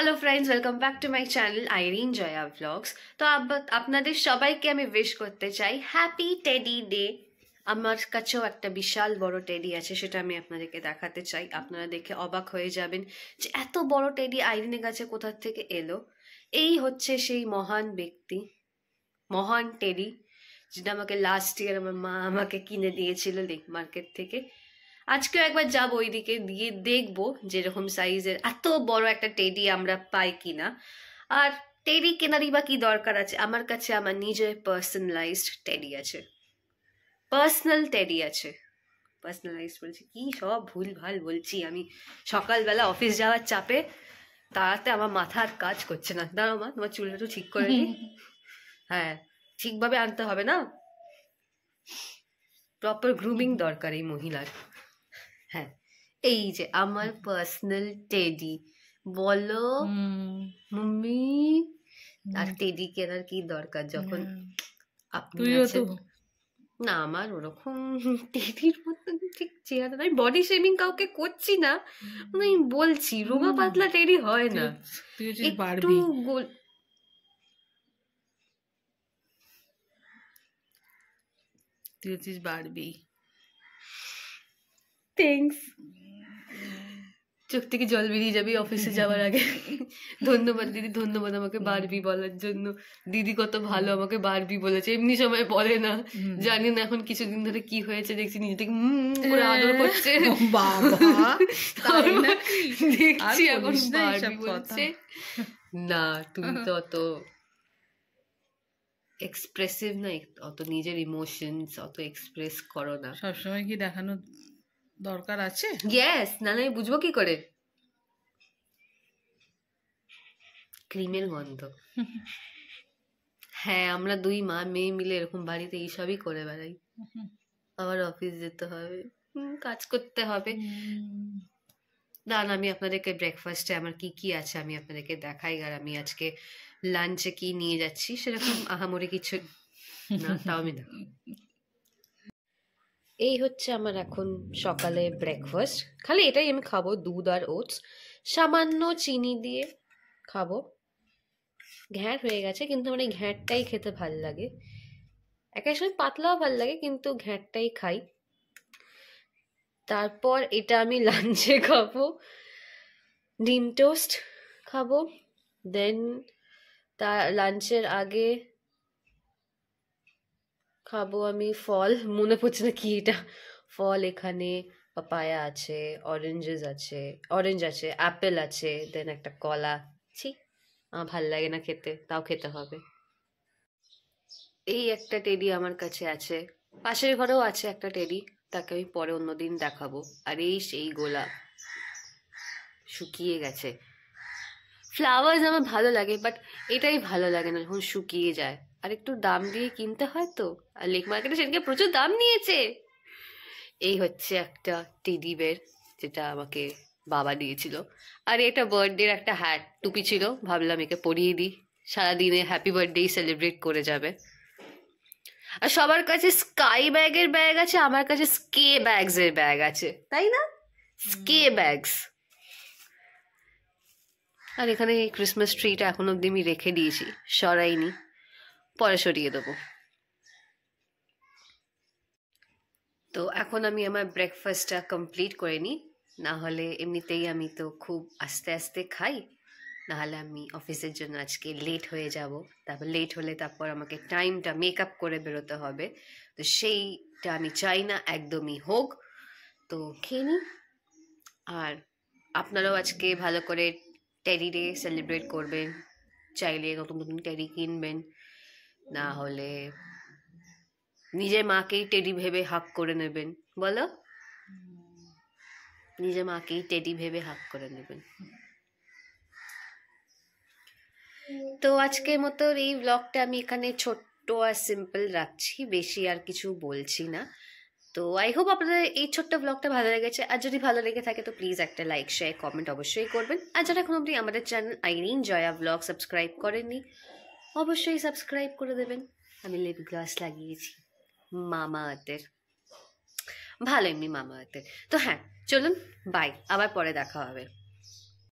Hello friends welcome back to my channel Irin Joya vlogs তো আপনাদের সবাইকে আমি উইশ করতে চাই হ্যাপি টেডি ডে আমার কাছেও একটা বিশাল বড় টেডি আছে সেটা আমি আপনাদেরকে দেখাতে চাই আপনারা দেখে অবাক হয়ে যাবেন যে এত বড় টেডি আইরিনের কাছে কোথার থেকে এলো এই হচ্ছে সেই মহান ব্যক্তি মহান টেডি যেটা আমাকে লাস্ট ইয়ার আমার মা আমাকে কিনে দিয়েছিল লেক মার্কেট থেকে আজকেও একবার যাব ওইদিকে দিয়ে দেখবো যেরকম সাইজের এত বড় একটা টেডি আমরা পাই কিনা আর টেডি কেনারই বা কি দরকার আছে আমার কাছে আমার নিজের পার্সোনালাইজড টেডি আছে পার্সোনাল টেডি আছে পার্সোনালাইজ বলছি কি সব ভুল ভাল বলছি আমি সকালবেলা অফিস যাওয়ার চাপে তাড়াতে আমার মাথা আর কাজ করছে না দাঁড়াও মা তোমার চুলটা একটু ঠিক করে নি হ্যাঁ ঠিকভাবে আনতে হবে না প্রপার গ্রুমিং দরকার এই মহিলার হ্যাঁ এই যে আমার পার্সোনাল টেডি বলো মম্মি আর টেডি কেনার কি দরকার যখন হ্যাঁ। আপনি আছেন না আমার ওরকম টেডির মতন ঠিক চেহারা আমি বডি শেমিং কাউকে করছি না আমি বলছি রোগা পাতলা টেডি হয় না একটু গোল তুই হচ্ছিস বাড়বি থ্যাংকস চোখ থেকে জল বেরিয়ে যাবে অফিসে যাওয়ার আগে ধন্যবাদ দিদি ধন্যবাদ আমাকে বারবি বলার জন্য দিদি কত ভালো আমাকে বারবি বলেছে এমনি সময় বলে না জানি না এখন কিছুদিন ধরে কি হয়েছে দেখছি নিজে থেকে করে হ্যাঁ। আদর করছে দেখছি এখন বারবি বলছে না তুমি তো অত এক্সপ্রেসিভ না অত নিজের ইমোশনস অত এক্সপ্রেস করো না সবসময় কি দেখানো দরকার আছে ইয়েস না না আমি বুঝবো কি করে ক্রিমের গন্ধ হ্যাঁ আমরা দুই মা মেয়ে মিলে এরকম বাড়িতে এইসবই করে বেড়াই আবার অফিস যেতে হবে কাজ করতে হবে দাঁড়ান আমি আপনাদেরকে ব্রেকফাস্টে আমার কি কি আছে আমি আপনাদেরকে দেখাই আর আমি আজকে লাঞ্চে কি নিয়ে যাচ্ছি সেরকম আহামরি কিছু না তাও আমি দেখাই এই হচ্ছে আমার এখন সকালে ব্রেকফাস্ট খালি এটাই আমি খাবো দুধ আর ওটস সামান্য চিনি দিয়ে খাবো ঘ্যাঁট হয়ে গেছে কিন্তু আমার মানে এই ঘ্যাঁটটাই খেতে ভাল লাগে একই সময় পাতলাও ভাল লাগে কিন্তু ঘ্যাঁটটাই খাই তারপর এটা আমি লাঞ্চে খাবো ডিম টোস্ট খাবো দেন তা লাঞ্চের আগে খাবো আমি ফল মনে পড়ছে না কি এটা ফল এখানে পাপায়া আছে অরেঞ্জেস আছে অরেঞ্জ আছে অ্যাপেল আছে দেন একটা কলা ছি আমার ভাল লাগে না খেতে তাও খেতে হবে এই একটা টেডি আমার কাছে আছে পাশের ঘরেও আছে একটা টেডি তাকে আমি পরে অন্যদিন দেখাবো আর এই সেই গোলা শুকিয়ে গেছে ফ্লাওয়ার্স আমার ভালো লাগে বাট এটাই ভালো লাগে না যখন শুকিয়ে যায় আর একটু দাম দিয়ে কিনতে হয় তো আর লেক মার্কেটে সেদিনকে প্রচুর দাম নিয়েছে এই হচ্ছে একটা টেডি বের যেটা আমাকে বাবা দিয়েছিল আর এটা বার্থডের একটা হ্যাট টুপি ছিল ভাবলাম একে পরিয়ে দিই সারাদিনে হ্যাপি বার্থডেই সেলিব্রেট করে যাবে আর সবার কাছে স্কাই ব্যাগের ব্যাগ আছে আমার কাছে স্কে ব্যাগসের ব্যাগ আছে তাই না স্কে ব্যাগস আর এখানে ক্রিসমাস ট্রিটা এখন অব্দি আমি রেখে দিয়েছি সরাইনি পরে সরিয়ে দেবো তো এখন আমি আমার ব্রেকফাস্টটা কমপ্লিট করে নিই নাহলে এমনিতেই আমি তো খুব আস্তে আস্তে খাই নাহলে আমি অফিসের জন্য আজকে লেট হয়ে যাব তারপর লেট হলে তারপর আমাকে টাইমটা মেক আপ করে বেরোতে হবে তো সেইটা আমি চাই না একদমই হোক তো খেয়ে নিই আর আপনারাও আজকে ভালো করে টেরি ডে সেলিব্রেট করবেন চাইলে নতুন নতুন টেরি কিনবেন না হলে নিজের মাকেই টেডি ভেবে হাক করে নেবেন বলো নিজের মাকেই টেডি ভেবে হাক করে নেবেন তো আজকের মতো এই ব্লগটা আমি এখানে ছোট্ট আর সিম্পল রাখছি বেশি আর কিছু বলছি না তো আই হোপ আপনাদের এই ছোট্ট ব্লগটা ভালো লেগেছে আর যদি ভালো লেগে থাকে তো প্লিজ একটা লাইক শেয়ার কমেন্ট অবশ্যই করবেন আর যারা এখন অবধি আমাদের channel Irin Joya vlog subscribe করেননি অবশ্যই সাবস্ক্রাইব করে দেবেন আমি লিপ গ্লাস লাগিয়েছি মামা ভালো এমনি মামা তো হ্যাঁ চলুন বাই আবার পরে দেখা হবে